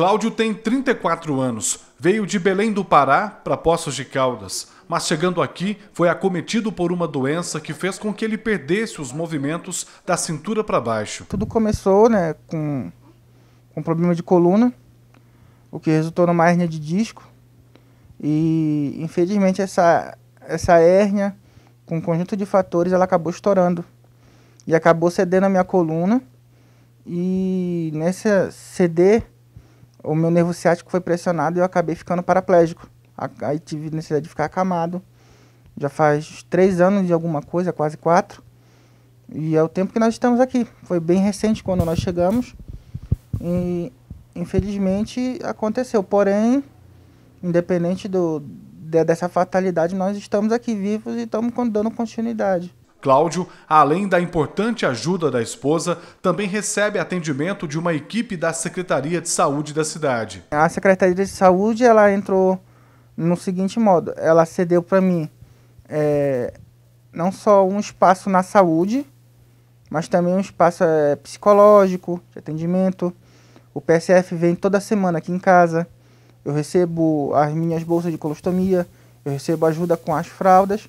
Cláudio tem 34 anos, veio de Belém do Pará para Poços de Caldas, mas chegando aqui foi acometido por uma doença que fez com que ele perdesse os movimentos da cintura para baixo. Tudo começou né, com, com problema de coluna, o que resultou numa hérnia de disco. E infelizmente essa, essa hérnia, com um conjunto de fatores, ela acabou estourando e acabou cedendo a minha coluna. E nessa ceder o meu nervo ciático foi pressionado e eu acabei ficando paraplégico. Aí tive necessidade de ficar acamado. Já faz três anos de alguma coisa, quase quatro. E é o tempo que nós estamos aqui. Foi bem recente quando nós chegamos. E infelizmente aconteceu. Porém, independente do, de, dessa fatalidade, nós estamos aqui vivos e estamos dando continuidade. Cláudio, além da importante ajuda da esposa, também recebe atendimento de uma equipe da Secretaria de Saúde da cidade. A Secretaria de Saúde ela entrou no seguinte modo: ela cedeu para mim é, não só um espaço na saúde, mas também um espaço é, psicológico de atendimento. O PSF vem toda semana aqui em casa. Eu recebo as minhas bolsas de colostomia, eu recebo ajuda com as fraldas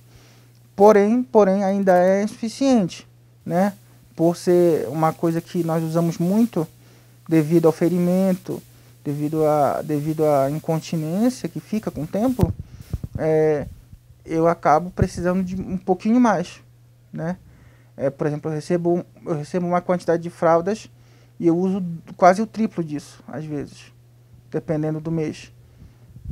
Porém, porém ainda é insuficiente, né? Por ser uma coisa que nós usamos muito devido ao ferimento, devido a devido à incontinência que fica com o tempo, é, eu acabo precisando de um pouquinho mais, né? É, por exemplo, eu recebo eu recebo uma quantidade de fraldas e eu uso quase o triplo disso, às vezes, dependendo do mês.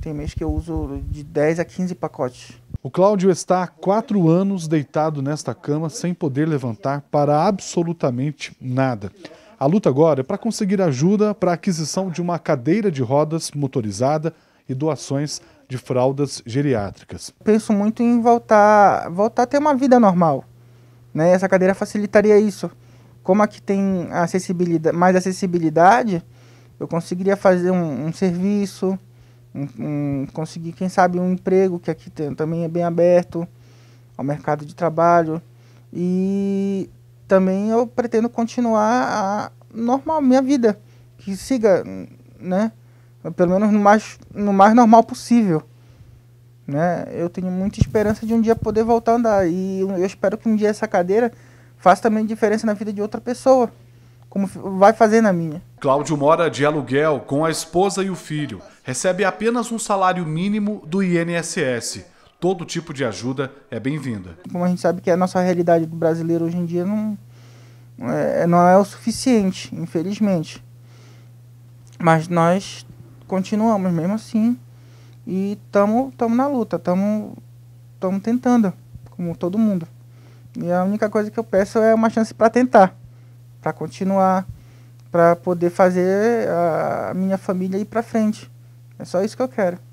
Tem mês que eu uso de 10 a 15 pacotes. O Cláudio está há quatro anos deitado nesta cama sem poder levantar para absolutamente nada. A luta agora é para conseguir ajuda para a aquisição de uma cadeira de rodas motorizada e doações de fraldas geriátricas. Penso muito em voltar, voltar a ter uma vida normal. Né? Essa cadeira facilitaria isso. Como aqui tem acessibilidade, mais acessibilidade, eu conseguiria fazer um, um serviço, um, um, conseguir, quem sabe, um emprego, que aqui tem, também é bem aberto ao mercado de trabalho. E também eu pretendo continuar a normal minha vida, que siga, né? Pelo menos no mais, no mais normal possível. Né? Eu tenho muita esperança de um dia poder voltar a andar. E eu espero que um dia essa cadeira faça também diferença na vida de outra pessoa como vai fazer na minha. Cláudio mora de aluguel com a esposa e o filho. Recebe apenas um salário mínimo do INSS. Todo tipo de ajuda é bem-vinda. Como a gente sabe que é a nossa realidade do brasileiro hoje em dia não é, é, não é o suficiente, infelizmente. Mas nós continuamos mesmo assim e estamos na luta, estamos tentando, como todo mundo. E a única coisa que eu peço é uma chance para tentar para continuar, para poder fazer a minha família ir para frente. É só isso que eu quero.